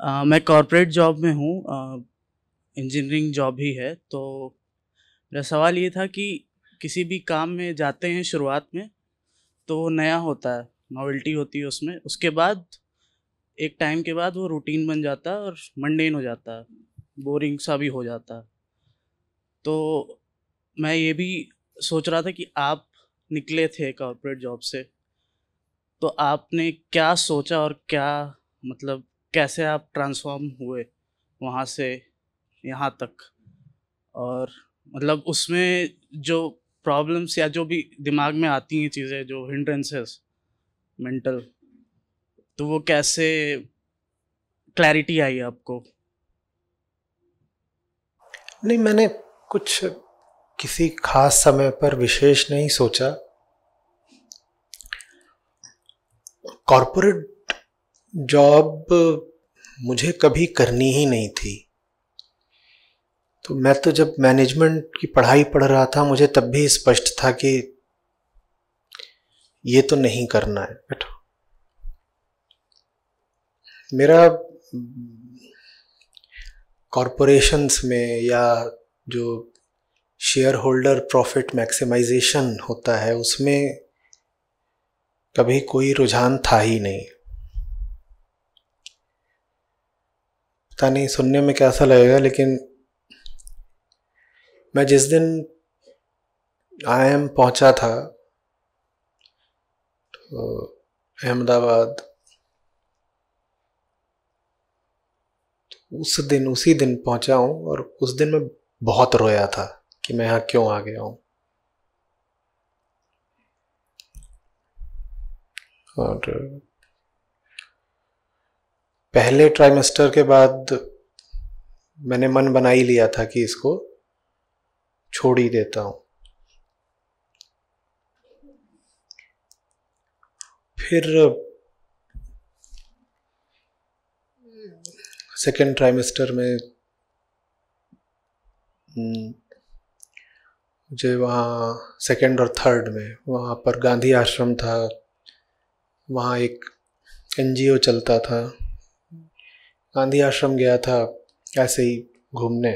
आ, मैं corporate job में हूँ इंजीनियरिंग जॉब ही है तो मेरा सवाल ये था कि किसी भी काम में जाते हैं शुरुआत में तो वो नया होता है नॉवल्टी होती है उसमें उसके बाद एक टाइम के बाद वो रूटीन बन जाता है और मंडेन हो जाता है बोरिंग सा भी हो जाता है तो मैं ये भी सोच रहा था कि आप निकले थे कॉरपोरेट जॉब से तो आपने क्या सोचा और क्या मतलब कैसे आप ट्रांसफॉर्म हुए वहाँ से यहाँ तक और मतलब उसमें जो प्रॉब्लम्स या जो भी दिमाग में आती हैं चीज़ें जो हिंड्रेंसेस मेंटल तो वो कैसे क्लैरिटी आई आपको नहीं मैंने कुछ किसी खास समय पर विशेष नहीं सोचा कॉरपोरेट जॉब मुझे कभी करनी ही नहीं थी तो मैं तो जब मैनेजमेंट की पढ़ाई पढ़ रहा था मुझे तब भी स्पष्ट था कि ये तो नहीं करना है बैठो मेरा कॉरपोरेशंस में या जो शेयर होल्डर प्रॉफिट मैक्सिमाइजेशन होता है उसमें कभी कोई रुझान था ही नहीं पता नहीं सुनने में कैसा लगेगा लेकिन मैं जिस दिन आई एम पहुँचा था तो अहमदाबाद उस दिन उसी दिन पहुंचा हूँ और उस दिन मैं बहुत रोया था कि मैं यहाँ क्यों आ गया हूँ और पहले ट्राइमेस्टर के बाद मैंने मन बना ही लिया था कि इसको छोड़ ही देता हूँ फिर सेकेंड ट्राइमेस्टर में हम्म, मुझे वहाँ सेकेंड और थर्ड में वहाँ पर गांधी आश्रम था वहाँ एक एनजीओ चलता था गांधी आश्रम गया था ऐसे ही घूमने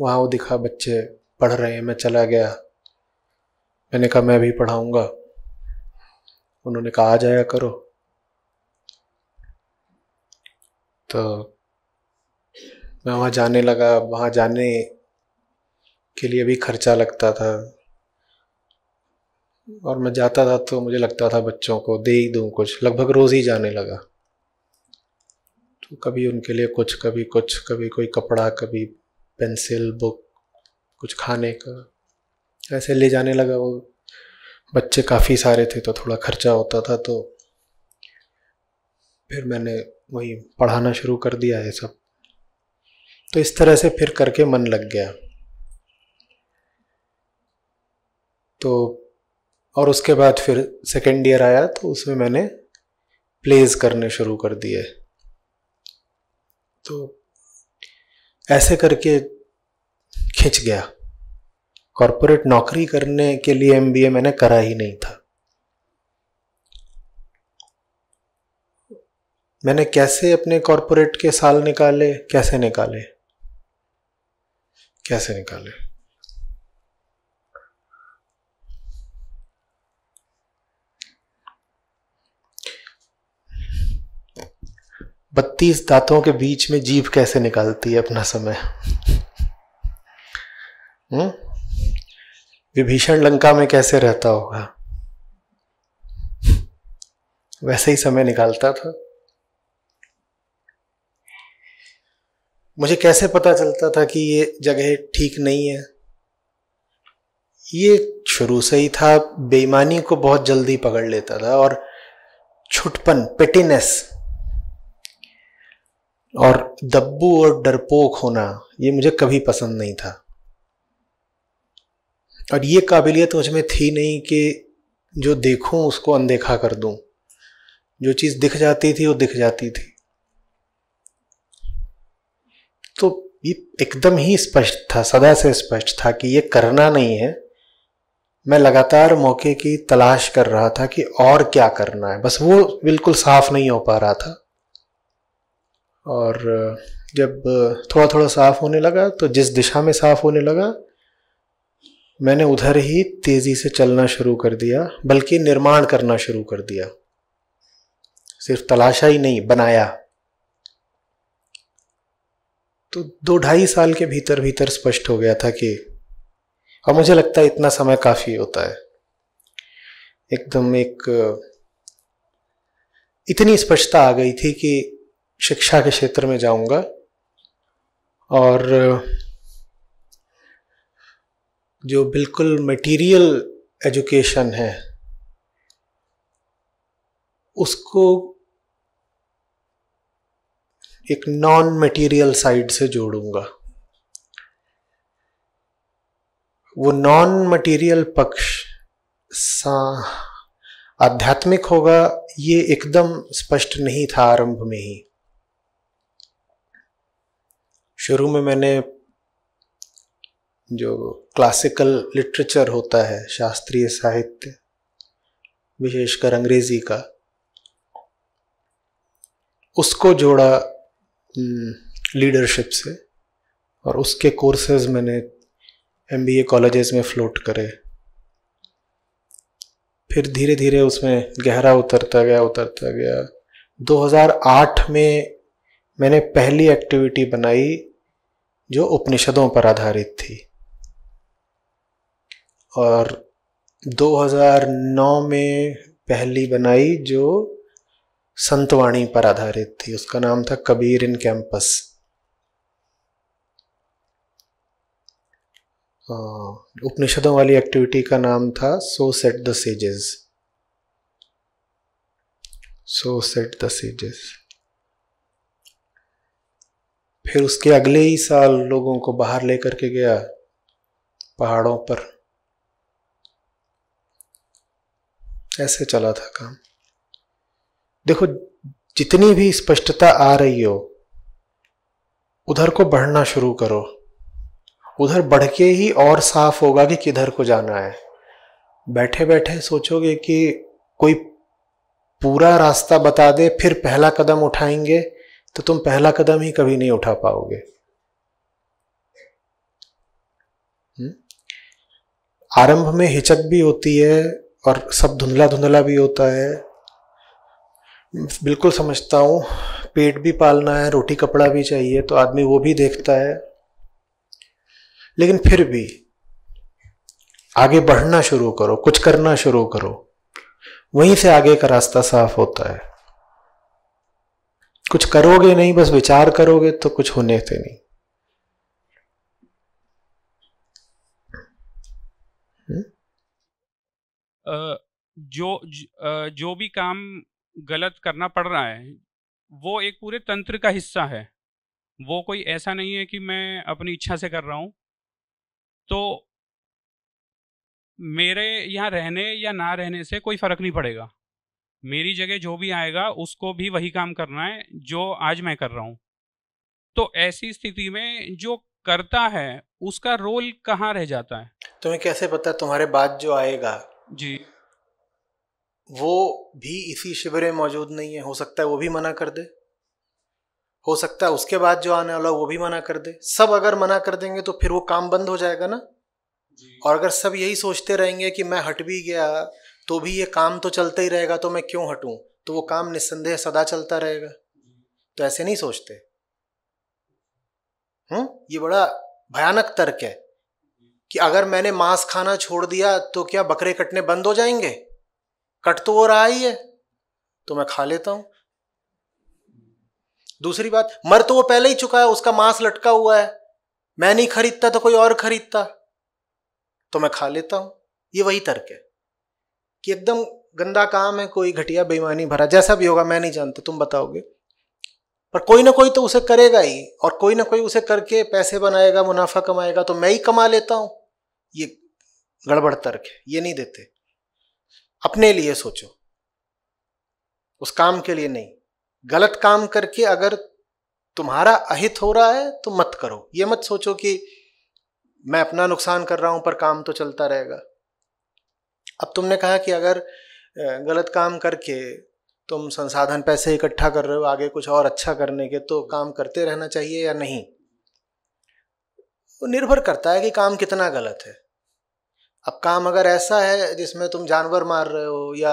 वहाँ वो दिखा बच्चे पढ़ रहे हैं मैं चला गया मैंने कहा मैं भी पढ़ाऊँगा उन्होंने कहा आ जाया करो तो मैं वहाँ जाने लगा वहाँ जाने के लिए भी खर्चा लगता था और मैं जाता था तो मुझे लगता था बच्चों को दे ही दूँ कुछ लगभग रोज़ ही जाने लगा तो कभी उनके लिए कुछ कभी कुछ कभी कोई कपड़ा कभी पेंसिल बुक कुछ खाने का ऐसे ले जाने लगा वो बच्चे काफ़ी सारे थे तो थोड़ा खर्चा होता था तो फिर मैंने वही पढ़ाना शुरू कर दिया है सब तो इस तरह से फिर करके मन लग गया तो और उसके बाद फिर सेकेंड ईयर आया तो उसमें मैंने प्लेज करने शुरू कर दिए तो ऐसे करके खिंच गया कॉरपोरेट नौकरी करने के लिए एमबीए मैंने करा ही नहीं था मैंने कैसे अपने कॉरपोरेट के साल निकाले कैसे निकाले कैसे निकाले बत्तीस दांतों के बीच में जीभ कैसे निकालती है अपना समय हम्म? विभीषण लंका में कैसे रहता होगा वैसे ही समय निकालता था मुझे कैसे पता चलता था कि ये जगह ठीक नहीं है ये शुरू से ही था बेईमानी को बहुत जल्दी पकड़ लेता था और छुटपन पेटिनेस और दब्बू और डरपोक होना ये मुझे कभी पसंद नहीं था और ये काबिलियत मुझ में थी नहीं कि जो देखूं उसको अनदेखा कर दूं जो चीज़ दिख जाती थी वो दिख जाती थी तो ये एकदम ही स्पष्ट था सदा से स्पष्ट था कि ये करना नहीं है मैं लगातार मौके की तलाश कर रहा था कि और क्या करना है बस वो बिल्कुल साफ नहीं हो पा रहा था और जब थोड़ा थोड़ा साफ होने लगा तो जिस दिशा में साफ होने लगा मैंने उधर ही तेज़ी से चलना शुरू कर दिया बल्कि निर्माण करना शुरू कर दिया सिर्फ तलाशा ही नहीं बनाया तो दो ढाई साल के भीतर भीतर स्पष्ट हो गया था कि और मुझे लगता है इतना समय काफ़ी होता है एकदम एक इतनी स्पष्टता आ गई थी कि शिक्षा के क्षेत्र में जाऊंगा और जो बिल्कुल मटेरियल एजुकेशन है उसको एक नॉन मटेरियल साइड से जोड़ूंगा वो नॉन मटेरियल पक्ष सा आध्यात्मिक होगा ये एकदम स्पष्ट नहीं था आरंभ में ही शुरू में मैंने जो क्लासिकल लिटरेचर होता है शास्त्रीय साहित्य विशेषकर अंग्रेजी का उसको जोड़ा लीडरशिप हम्म, से और उसके कोर्सेज मैंने एम बी ए कॉलेजेस में फ्लोट करे फिर धीरे धीरे उसमें गहरा उतरता गया उतरता गया 2008 में मैंने पहली एक्टिविटी बनाई जो उपनिषदों पर आधारित थी और 2009 में पहली बनाई जो संतवाणी पर आधारित थी उसका नाम था कबीर इन कैंपस उपनिषदों वाली एक्टिविटी का नाम था so set the sages so set the sages फिर उसके अगले ही साल लोगों को बाहर लेकर के गया पहाड़ों पर ऐसे चला था काम देखो जितनी भी स्पष्टता आ रही हो उधर को बढ़ना शुरू करो उधर बढ़ के ही और साफ होगा कि किधर को जाना है बैठे बैठे सोचोगे कि कोई पूरा रास्ता बता दे फिर पहला कदम उठाएंगे तो तुम पहला कदम ही कभी नहीं उठा पाओगे हम्म? आरंभ में हिचक भी होती है और सब धुंधला धुंधला भी होता है बिल्कुल समझता हूँ पेट भी पालना है रोटी कपड़ा भी चाहिए तो आदमी वो भी देखता है लेकिन फिर भी आगे बढ़ना शुरू करो कुछ करना शुरू करो वहीं से आगे का रास्ता साफ होता है कुछ करोगे नहीं बस विचार करोगे तो कुछ होने से नहीं हम्म? जो जो भी काम गलत करना पड़ रहा है वो एक पूरे तंत्र का हिस्सा है वो कोई ऐसा नहीं है कि मैं अपनी इच्छा से कर रहा हूं तो मेरे यहाँ रहने या ना रहने से कोई फर्क नहीं पड़ेगा मेरी जगह जो भी आएगा उसको भी वही काम करना है जो आज मैं कर रहा हूँ तो ऐसी स्थिति में जो करता है उसका रोल कहाँ रह जाता है तुम्हें कैसे पता तुम्हारे बाद जो आएगा जी वो भी इसी शिविर में मौजूद नहीं है हो सकता है वो भी मना कर दे हो सकता है उसके बाद जो आने वाला वो भी मना कर दे सब अगर मना कर देंगे तो फिर वो काम बंद हो जाएगा ना और अगर सब यही सोचते रहेंगे कि मैं हट भी गया तो भी ये काम तो चलता ही रहेगा तो मैं क्यों हटूं तो वो काम निस्संदेह सदा चलता रहेगा तो ऐसे नहीं सोचते हम्म ये बड़ा भयानक तर्क है कि अगर मैंने मांस खाना छोड़ दिया तो क्या बकरे कटने बंद हो जाएंगे कट तो हो रहा ही है तो मैं खा लेता हूं दूसरी बात मर तो वो पहले ही चुका है उसका मांस लटका हुआ है मैं नहीं खरीदता तो कोई और खरीदता तो मैं खा लेता हूं ये वही तर्क है कि एकदम गंदा काम है कोई घटिया बेईमानी भरा जैसा भी होगा मैं नहीं जानता तुम बताओगे पर कोई ना कोई तो उसे करेगा ही और कोई ना कोई उसे करके पैसे बनाएगा मुनाफा कमाएगा तो मैं ही कमा लेता हूं ये गड़बड़ तर्क है ये नहीं देते अपने लिए सोचो उस काम के लिए नहीं गलत काम करके अगर तुम्हारा अहित हो रहा है तो मत करो ये मत सोचो कि मैं अपना नुकसान कर रहा हूं पर काम तो चलता रहेगा अब तुमने कहा कि अगर गलत काम करके तुम संसाधन पैसे इकट्ठा कर रहे हो आगे कुछ और अच्छा करने के तो काम करते रहना चाहिए या नहीं वो निर्भर करता है कि काम कितना गलत है अब काम अगर ऐसा है जिसमें तुम जानवर मार रहे हो या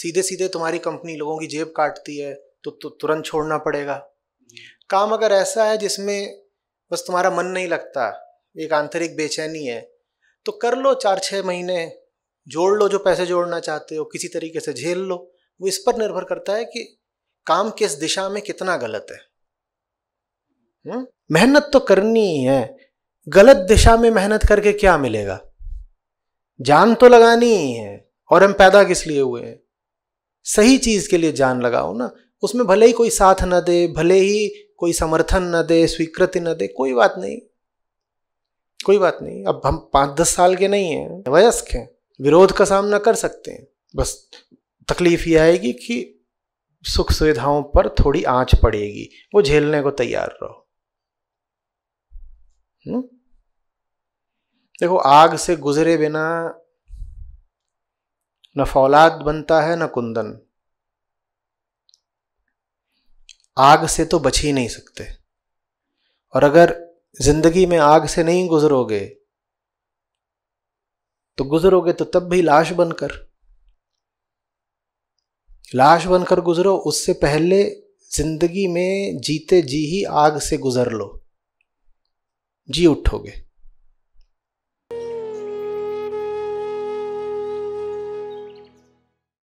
सीधे सीधे तुम्हारी कंपनी लोगों की जेब काटती है तो, तो तुरंत छोड़ना पड़ेगा काम अगर ऐसा है जिसमें बस तुम्हारा मन नहीं लगता एक आंतरिक बेचैनी है तो कर लो चार छः महीने जोड़ लो जो पैसे जोड़ना चाहते हो किसी तरीके से झेल लो वो इस पर निर्भर करता है कि काम किस दिशा में कितना गलत है मेहनत तो करनी ही है गलत दिशा में मेहनत करके क्या मिलेगा जान तो लगानी ही है और हम पैदा किस लिए हुए हैं सही चीज के लिए जान लगाओ ना उसमें भले ही कोई साथ न दे भले ही कोई समर्थन न दे स्वीकृति न दे कोई बात नहीं कोई बात नहीं अब हम पाँच दस साल के नहीं हैं वयस्क हैं विरोध का सामना कर सकते हैं बस तकलीफ ये आएगी कि सुख सुविधाओं पर थोड़ी आंच पड़ेगी वो झेलने को तैयार रहो हुँ? हम्म? देखो आग से गुजरे बिना न फौलाद बनता है न कुंदन आग से तो बच ही नहीं सकते और अगर जिंदगी में आग से नहीं गुजरोगे तो गुजरोगे तो तब भी लाश बनकर लाश बनकर गुजरो उससे पहले जिंदगी में जीते जी ही आग से गुजर लो जी उठोगे